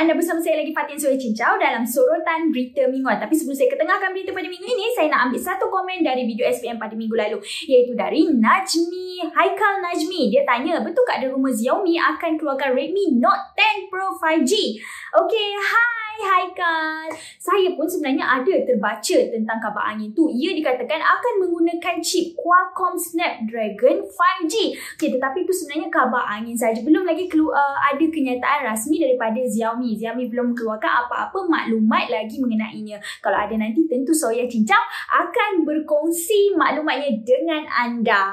anda bersama saya lagi Fatin Suhaib Cincau dalam sorotan berita mingguan. Tapi sebelum saya ketengahkan berita pada minggu ini, saya nak ambil satu komen dari video SPM pada minggu lalu. Iaitu dari Najmi. Haikal Najmi. Dia tanya, betul tak ada rumah Xiaomi akan keluarkan Redmi Note 10 Pro 5G? Okay, hi. Haikal. Saya pun sebenarnya ada terbaca tentang kabar angin tu. Ia dikatakan akan menggunakan chip Qualcomm Snapdragon 5G. Okay, tetapi itu sebenarnya kabar angin saja. Belum lagi kelu- uh, ada kenyataan rasmi daripada Xiaomi. Xiaomi belum keluarkan apa-apa maklumat lagi mengenainya. Kalau ada nanti tentu Soya Cincang akan berkongsi maklumatnya dengan anda.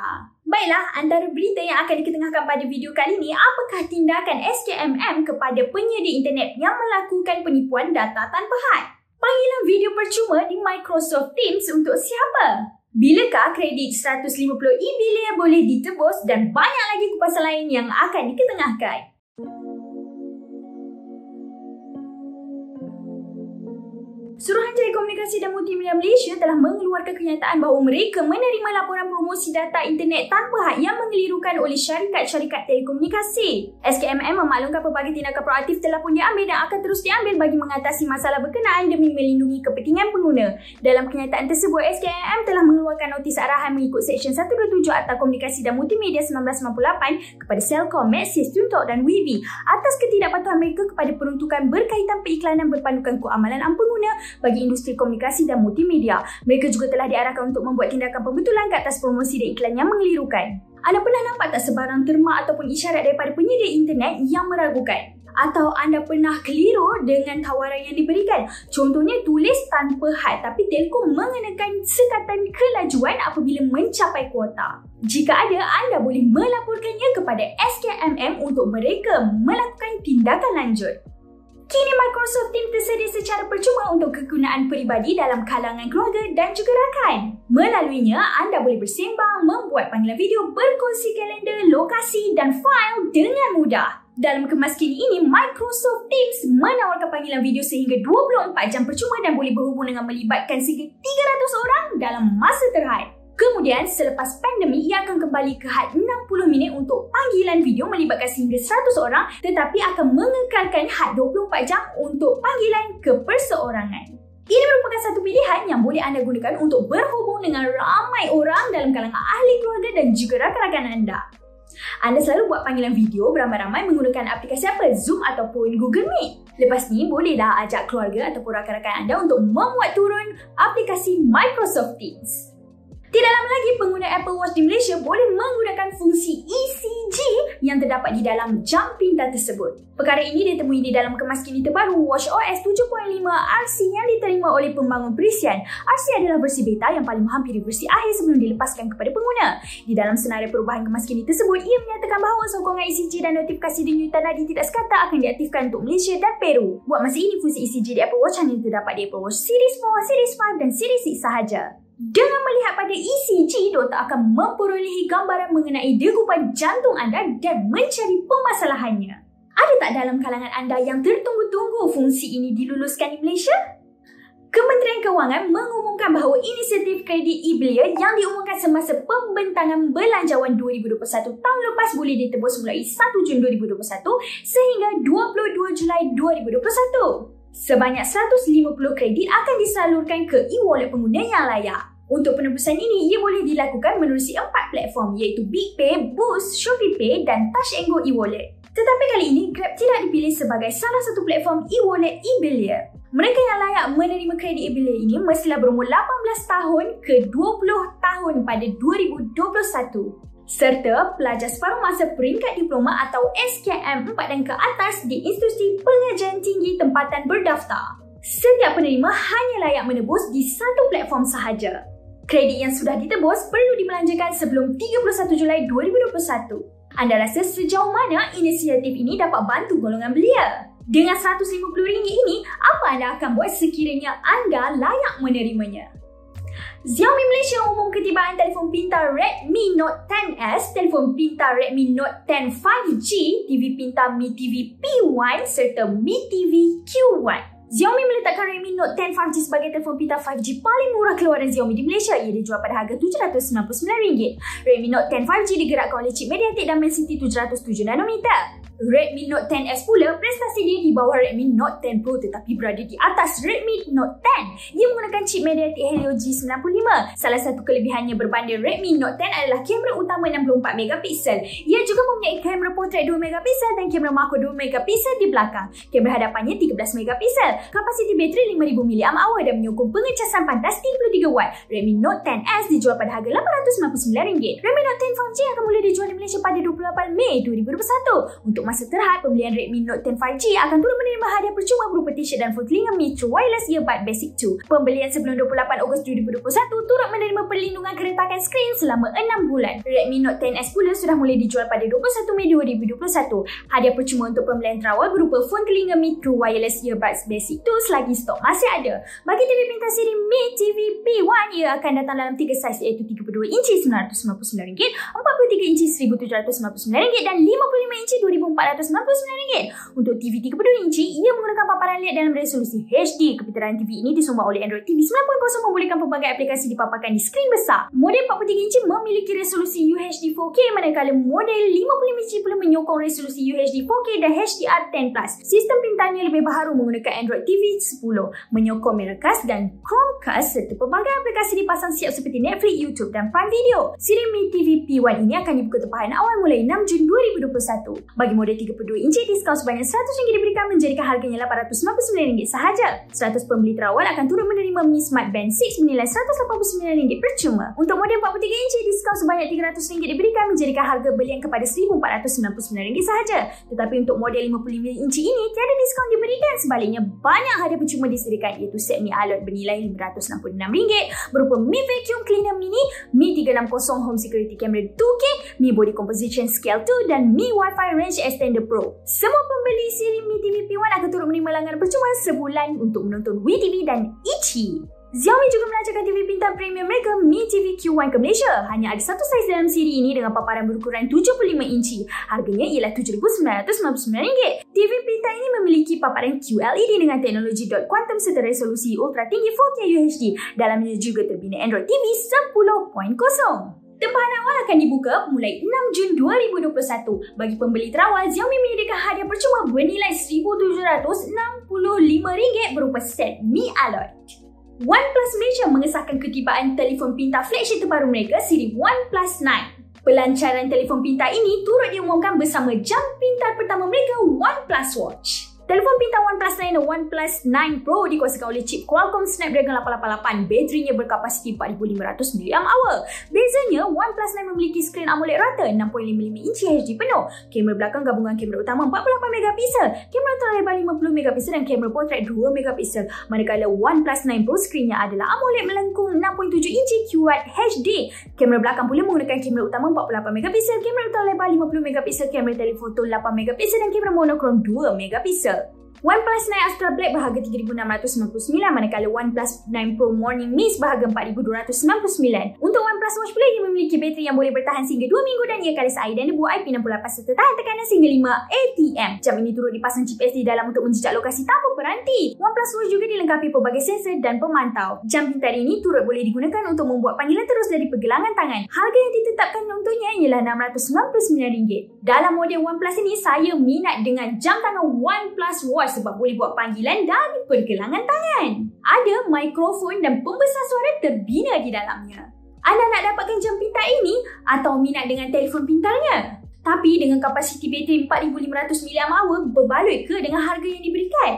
Baiklah, antara berita yang akan diketengahkan pada video kali ini, apakah tindakan SKMM kepada penyedia internet yang melakukan penipuan data tanpa had? Panggilan video percuma di Microsoft Teams untuk siapa? Bilakah kredit 150 e-bilion boleh ditebus dan banyak lagi kupasan lain yang akan diketengahkan? Suruhanjaya Komunikasi dan Multimedia Malaysia telah mengeluarkan kenyataan bahawa mereka menerima laporan promosi data internet tanpa hak yang mengelirukan oleh syarikat-syarikat telekomunikasi. SKMM memaklumkan pelbagai tindakan proaktif telah pun diambil dan akan terus diambil bagi mengatasi masalah berkenaan demi melindungi kepentingan pengguna. Dalam kenyataan tersebut, SKMM telah mengeluarkan notis arahan mengikut Seksyen 127 Akta Komunikasi dan Multimedia 1998 kepada Celcom, Maxis, Tuntok dan Weeby atas ketidakpatuhan mereka kepada peruntukan berkaitan periklanan berpandukan keamanan pengguna bagi industri komunikasi dan multimedia. Mereka juga telah diarahkan untuk membuat tindakan pembetulan ke atas promosi dan iklan yang mengelirukan. Anda pernah nampak tak sebarang terma ataupun isyarat daripada penyedia internet yang meragukan? Atau anda pernah keliru dengan tawaran yang diberikan? Contohnya tulis tanpa had tapi telco mengenakan sekatan kelajuan apabila mencapai kuota. Jika ada, anda boleh melaporkannya kepada SKMM untuk mereka melakukan tindakan lanjut. Kini Microsoft Teams tersedia secara percuma untuk kegunaan peribadi dalam kalangan keluarga dan juga rakan. Melaluinya, anda boleh bersembang, membuat panggilan video, berkongsi kalender, lokasi dan fail dengan mudah. Dalam kemas kini ini, Microsoft Teams menawarkan panggilan video sehingga 24 jam percuma dan boleh berhubung dengan melibatkan sehingga 300 orang dalam masa terhad. Kemudian selepas pandemik ia akan kembali ke had 60 minit untuk panggilan video melibatkan sehingga 100 orang tetapi akan mengekalkan had 24 jam untuk panggilan keperseorangan. Ini merupakan satu pilihan yang boleh anda gunakan untuk berhubung dengan ramai orang dalam kalangan ahli keluarga dan juga rakan-rakan anda. Anda selalu buat panggilan video beramai-ramai menggunakan aplikasi apa? Zoom ataupun Google Meet. Lepas ni, bolehlah ajak keluarga ataupun rakan-rakan anda untuk memuat turun aplikasi Microsoft Teams. Tidak lama lagi pengguna Apple Watch di Malaysia boleh menggunakan fungsi ECG yang terdapat di dalam jam pintar tersebut. Perkara ini ditemui di dalam kemas kini terbaru Watch OS 7.5 RC yang diterima oleh pembangun perisian. RC adalah versi beta yang paling menghampiri versi akhir sebelum dilepaskan kepada pengguna. Di dalam senarai perubahan kemas kini tersebut, ia menyatakan bahawa sokongan ECG dan notifikasi denyutan nadi tidak sekata akan diaktifkan untuk Malaysia dan Peru. Buat masa ini, fungsi ECG di Apple Watch hanya terdapat di Apple Watch Series 4, Series 5 dan Series 6 sahaja. Dengan melihat pada ECG, doktor akan memperolehi gambaran mengenai degupan jantung anda dan mencari permasalahannya. Ada tak dalam kalangan anda yang tertunggu-tunggu fungsi ini diluluskan di Malaysia? Kementerian Kewangan mengumumkan bahawa inisiatif kredit e-belia yang diumumkan semasa pembentangan belanjawan 2021 tahun lepas boleh ditebus mulai 1 Jun 2021 sehingga 22 Julai 2021. Sebanyak 150 kredit akan disalurkan ke e-wallet pengguna yang layak. Untuk penebusan ini, ia boleh dilakukan menerusi empat platform iaitu BigPay, Boost, ShopeePay dan Touch Go e-wallet. Tetapi kali ini, Grab tidak dipilih sebagai salah satu platform e-wallet e-billiar. Mereka yang layak menerima kredit e-billiar ini mestilah berumur 18 tahun ke 20 tahun pada 2021 serta pelajar separuh masa peringkat diploma atau SKM 4 dan ke atas di institusi pengajian tinggi tempatan berdaftar. Setiap penerima hanya layak menebus di satu platform sahaja. Kredit yang sudah ditebus perlu dimelanjakan sebelum 31 Julai 2021. Anda rasa sejauh mana inisiatif ini dapat bantu golongan belia? Dengan RM150 ini, apa anda akan buat sekiranya anda layak menerimanya? Xiaomi Malaysia umum ketibaan telefon pintar Redmi Note 10S, telefon pintar Redmi Note 10 5G, TV pintar Mi TV P1 serta Mi TV Q1. Xiaomi meletakkan Redmi Note 10 5G sebagai telefon pintar 5G paling murah keluaran Xiaomi di Malaysia. Ia dijual pada harga RM799. Redmi Note 10 5G digerakkan oleh chip MediaTek dan Dimensity 707 nanometer. Redmi Note 10S pula prestasi dia di bawah Redmi Note 10 Pro tetapi berada di atas Redmi Note 10. Dia menggunakan chip MediaTek Helio G95. Salah satu kelebihannya berbanding Redmi Note 10 adalah kamera utama 64 megapiksel. Ia juga mempunyai kamera portret 2 megapiksel dan kamera makro 2 megapiksel di belakang. Kamera hadapannya 13 megapiksel. Kapasiti bateri 5000 mAh dan menyokong pengecasan pantas 33 watt. Redmi Note 10S dijual pada harga RM899. Redmi Note 10 5G akan mula dijual di Malaysia pada 28 Mei 2021. Untuk masa terhad pembelian Redmi Note 10 5G akan turut menerima hadiah percuma berupa t-shirt dan full telinga Metro Wireless Earbud Basic 2. Pembelian sebelum 28 Ogos 2021 turut menerima perlindungan keretakan skrin selama 6 bulan. Redmi Note 10S pula sudah mulai dijual pada 21 Mei 2021. Hadiah percuma untuk pembelian terawal berupa phone telinga Metro Wireless Earbuds Basic 2 selagi stok masih ada. Bagi terbentang siri Mi TV P1, ia akan datang dalam 3 saiz iaitu 32 inci RM999, 43 inci RM1799 dan 55 inci RM2400. RM499 untuk TV 32 inci ia menggunakan paparan LED dalam resolusi HD kepiteran TV ini disumbang oleh Android TV 9.0 membolehkan pelbagai aplikasi dipaparkan di skrin besar model 43 inci memiliki resolusi UHD 4K manakala model 55 inci pula menyokong resolusi UHD 4K dan HDR10 sistem pintarnya lebih baharu menggunakan Android TV 10 menyokong Miracast dan Chromecast serta pelbagai aplikasi dipasang siap seperti Netflix, YouTube dan Prime Video Siri Mi TV p 1 ini akan dibuka tempahan awal mulai 6 Jun 2021. Bagi model 32 inci, diskaun sebanyak RM100 diberikan menjadikan harganya RM899 sahaja. 100 pembeli terawal akan turut menerima Mi Smart Band 6 bernilai RM189 percuma. Untuk model 43 inci, diskaun sebanyak RM300 diberikan menjadikan harga belian kepada RM1,499 sahaja. Tetapi untuk model 55 inci ini, tiada diskaun diberikan. Sebaliknya, banyak hadiah percuma disediakan iaitu set Mi Alert bernilai RM566 berupa Mi Vacuum Cleaner Mini, Mi 360 Home Security Camera kamera 2K, Mi Body Composition Scale 2 dan Mi Wi-Fi Range Extender Pro. Semua pembeli siri Mi TV P1 akan turut menerima langganan percuma sebulan untuk menonton WeTV dan Ichi. Xiaomi juga melancarkan TV pintar premium mereka Mi TV Q1 ke Malaysia. Hanya ada satu saiz dalam siri ini dengan paparan berukuran 75 inci. Harganya ialah RM7,999. TV pintar ini memiliki paparan QLED dengan teknologi dot quantum serta resolusi ultra tinggi 4K UHD. Dalamnya juga terbina Android TV 10.0. Tempahan awal akan dibuka mulai 6 Jun 2021 bagi pembeli terawal Xiaomi menyediakan hadiah percuma bernilai RM1,765 berupa set Mi Alloy. OnePlus Malaysia mengesahkan ketibaan telefon pintar flagship terbaru mereka siri OnePlus 9. Pelancaran telefon pintar ini turut diumumkan bersama jam pintar pertama mereka OnePlus Watch. Telefon pintar OnePlus 9 dan OnePlus 9 Pro dikuasakan oleh chip Qualcomm Snapdragon 888. Baterinya berkapasiti 4500 mAh. Bezanya, OnePlus 9 memiliki skrin AMOLED rata 6.5mm inci HD penuh. Kamera belakang gabungan kamera utama 48MP. Kamera terlebar 50MP dan kamera portrait 2MP. Manakala OnePlus 9 Pro skrinnya adalah AMOLED melengkung 6.7 inci QHD HD. Kamera belakang pula menggunakan kamera utama 48MP. Kamera terlebar 50MP. Kamera telefoto 8MP dan kamera monokrom 2MP. OnePlus 9 Ultra Black berharga RM3,699 manakala OnePlus 9 Pro Morning Mist berharga RM4,269. Untuk OnePlus Watch pula ia memiliki bateri yang boleh bertahan sehingga 2 minggu dan ia kalis air dan debu IP68 serta tahan tekanan sehingga 5 ATM. Jam ini turut dipasang chip SD dalam untuk menjejak lokasi tanpa peranti. OnePlus Watch juga dilengkapi pelbagai sensor dan pemantau. Jam pintar ini turut boleh digunakan untuk membuat panggilan terus dari pergelangan tangan. Harga yang ditetapkan untuknya ialah RM699. Dalam model OnePlus ini, saya minat dengan jam tangan OnePlus Watch sebab boleh buat panggilan dan pergelangan tangan. Ada mikrofon dan pembesar suara terbina di dalamnya. Anda nak dapatkan jam pintar ini atau minat dengan telefon pintarnya? Tapi dengan kapasiti bateri 4500 mAh berbaloi ke dengan harga yang diberikan?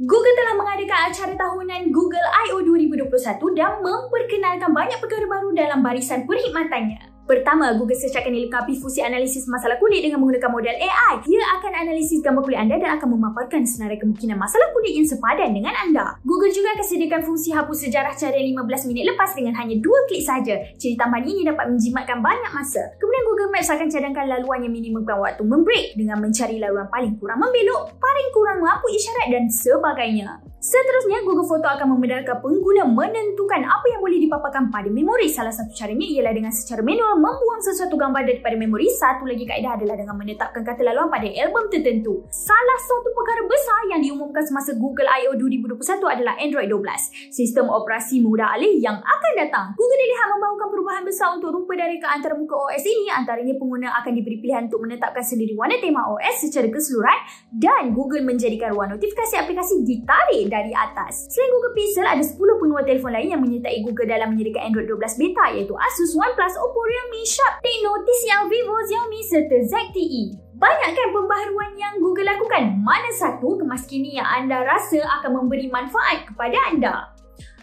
Google telah mengadakan acara tahunan Google I.O. 2021 dan memperkenalkan banyak perkara baru dalam barisan perkhidmatannya. Pertama, Google Search akan dilengkapi fungsi analisis masalah kulit dengan menggunakan model AI. Ia akan analisis gambar kulit anda dan akan memaparkan senarai kemungkinan masalah kulit yang sepadan dengan anda. Google juga akan sediakan fungsi hapus sejarah cara 15 minit lepas dengan hanya 2 klik saja. Ciri tambahan ini dapat menjimatkan banyak masa. Kemudian Google Maps akan cadangkan laluan yang minimumkan waktu membreak dengan mencari laluan paling kurang membelok, paling kurang lampu isyarat dan sebagainya. Seterusnya, Google Photo akan membenarkan pengguna menentukan apa yang boleh dipaparkan pada memori. Salah satu caranya ialah dengan secara manual membuang sesuatu gambar daripada memori. Satu lagi kaedah adalah dengan menetapkan kata laluan pada album tertentu. Salah satu perkara besar yang diumumkan semasa Google I.O. 2021 adalah Android 12. Sistem operasi mudah alih yang akan datang. Google dilihat membawakan perubahan besar untuk rupa dari ke antara muka OS ini. Antaranya pengguna akan diberi pilihan untuk menetapkan sendiri warna tema OS secara keseluruhan dan Google menjadikan warna notifikasi aplikasi ditarik dari atas. Selain Google Pixel, ada 10 penua telefon lain yang menyertai Google dalam menyediakan Android 12 beta iaitu Asus, OnePlus, Oppo, Realme, Sharp, Tecno, TCL, Vivo, Xiaomi serta ZTE. Banyak kan pembaharuan yang Google lakukan? Mana satu kemas kini yang anda rasa akan memberi manfaat kepada anda?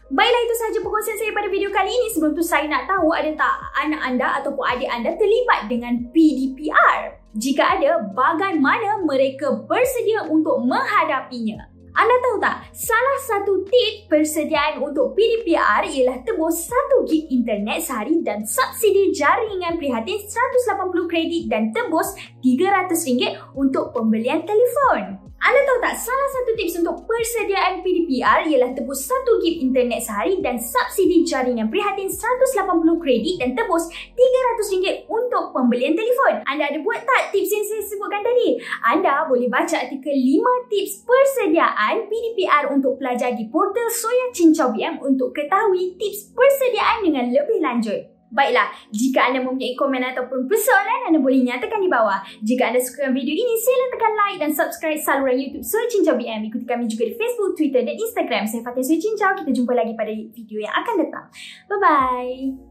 Baiklah itu sahaja perkongsian saya pada video kali ini. Sebelum tu saya nak tahu ada tak anak anda ataupun adik anda terlibat dengan PDPR? Jika ada, bagaimana mereka bersedia untuk menghadapinya? Anda tahu tak, salah satu tip persediaan untuk PDPR ialah tebus 1GB internet sehari dan subsidi jaringan prihatin 180 kredit dan tebus RM300 untuk pembelian telefon. Anda tahu tak salah satu tips untuk persediaan PDPR ialah tebus satu gig internet sehari dan subsidi jaringan prihatin 180 kredit dan tebus RM300 untuk pembelian telefon. Anda ada buat tak tips yang saya sebutkan tadi? Anda boleh baca artikel 5 tips persediaan PDPR untuk pelajar di portal Soya Cincau BM untuk ketahui tips persediaan dengan lebih lanjut. Baiklah, jika anda mempunyai komen ataupun persoalan, anda boleh nyatakan di bawah. Jika anda suka video ini, sila tekan like dan subscribe saluran YouTube Suri Cincau BM. Ikuti kami juga di Facebook, Twitter dan Instagram. Saya Fatih Suri Cincau. Kita jumpa lagi pada video yang akan datang. Bye-bye.